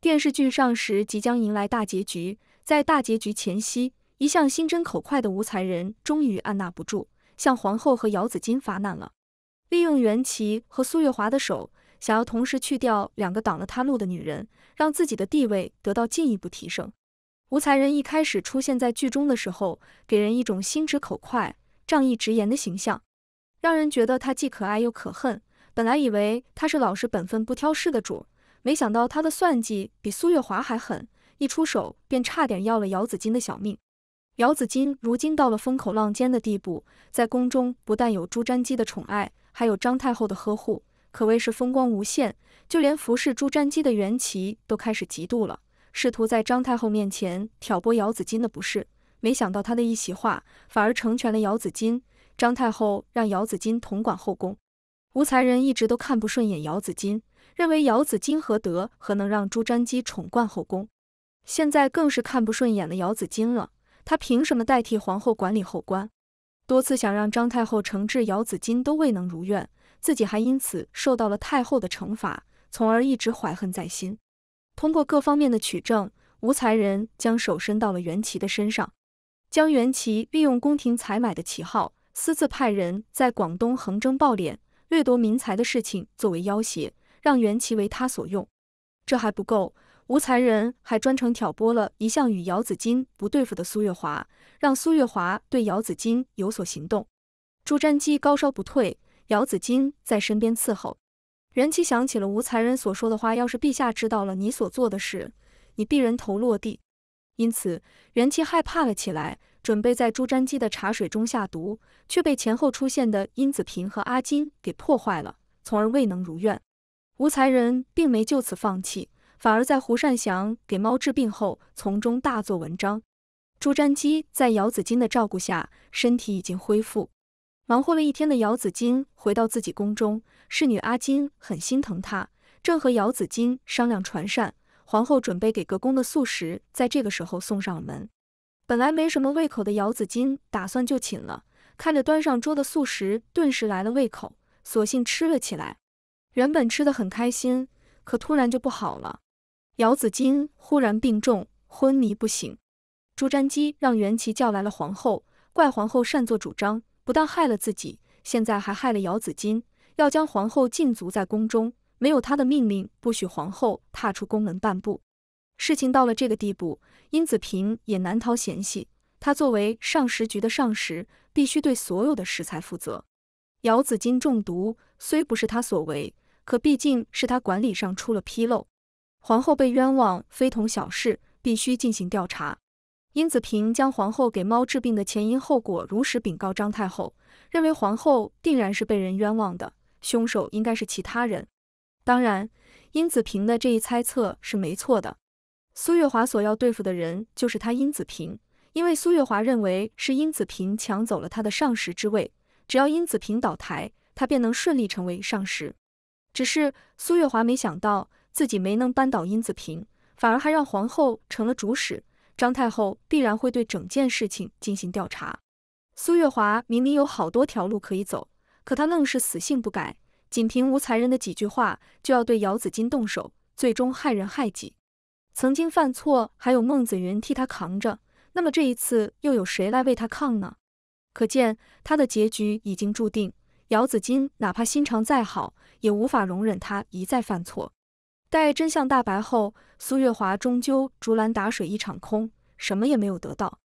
电视剧《上时》即将迎来大结局，在大结局前夕，一向心真口快的吴才人终于按捺不住，向皇后和姚子衿发难了。利用袁琪和苏月华的手，想要同时去掉两个挡了他路的女人，让自己的地位得到进一步提升。吴才人一开始出现在剧中的时候，给人一种心直口快、仗义直言的形象，让人觉得他既可爱又可恨。本来以为他是老实本分、不挑事的主没想到他的算计比苏月华还狠，一出手便差点要了姚子金的小命。姚子金如今到了风口浪尖的地步，在宫中不但有朱瞻基的宠爱，还有张太后的呵护，可谓是风光无限。就连服侍朱瞻基的袁琦都开始嫉妒了，试图在张太后面前挑拨姚子金的不是。没想到他的一席话，反而成全了姚子金。张太后让姚子金统管后宫，吴才人一直都看不顺眼姚子金。认为姚子金何德何能让朱瞻基宠冠后宫，现在更是看不顺眼的姚子金了。他凭什么代替皇后管理后宫？多次想让张太后惩治姚子金都未能如愿，自己还因此受到了太后的惩罚，从而一直怀恨在心。通过各方面的取证，吴才人将手伸到了袁琦的身上，将袁琦利用宫廷采买的旗号，私自派人在广东横征暴敛、掠夺民财的事情作为要挟。让元琪为他所用，这还不够，吴才人还专程挑拨了一向与姚子衿不对付的苏月华，让苏月华对姚子衿有所行动。朱瞻基高烧不退，姚子衿在身边伺候。元琪想起了吴才人所说的话，要是陛下知道了你所做的事，你必人头落地。因此，元琪害怕了起来，准备在朱瞻基的茶水中下毒，却被前后出现的殷子平和阿金给破坏了，从而未能如愿。吴才人并没就此放弃，反而在胡善祥给猫治病后，从中大做文章。朱瞻基在姚子金的照顾下，身体已经恢复。忙活了一天的姚子金回到自己宫中，侍女阿金很心疼他，正和姚子金商量传膳。皇后准备给各宫的素食，在这个时候送上了门。本来没什么胃口的姚子金打算就寝了，看着端上桌的素食，顿时来了胃口，索性吃了起来。原本吃的很开心，可突然就不好了。姚子衿忽然病重，昏迷不醒。朱瞻基让袁齐叫来了皇后，怪皇后擅作主张，不但害了自己，现在还害了姚子衿，要将皇后禁足在宫中，没有他的命令，不许皇后踏出宫门半步。事情到了这个地步，殷子平也难逃嫌隙。他作为尚食局的尚食，必须对所有的食材负责。姚子衿中毒虽不是他所为。可毕竟是他管理上出了纰漏，皇后被冤枉非同小事，必须进行调查。殷子平将皇后给猫治病的前因后果如实禀告张太后，认为皇后定然是被人冤枉的，凶手应该是其他人。当然，殷子平的这一猜测是没错的。苏月华所要对付的人就是他殷子平，因为苏月华认为是殷子平抢走了他的上食之位，只要殷子平倒台，他便能顺利成为上食。只是苏月华没想到，自己没能扳倒殷子平，反而还让皇后成了主使，张太后必然会对整件事情进行调查。苏月华明明有好多条路可以走，可他愣是死性不改，仅凭无才人的几句话就要对姚子衿动手，最终害人害己。曾经犯错还有孟子云替他扛着，那么这一次又有谁来为他抗呢？可见他的结局已经注定。姚子金哪怕心肠再好，也无法容忍他一再犯错。待真相大白后，苏月华终究竹篮打水一场空，什么也没有得到。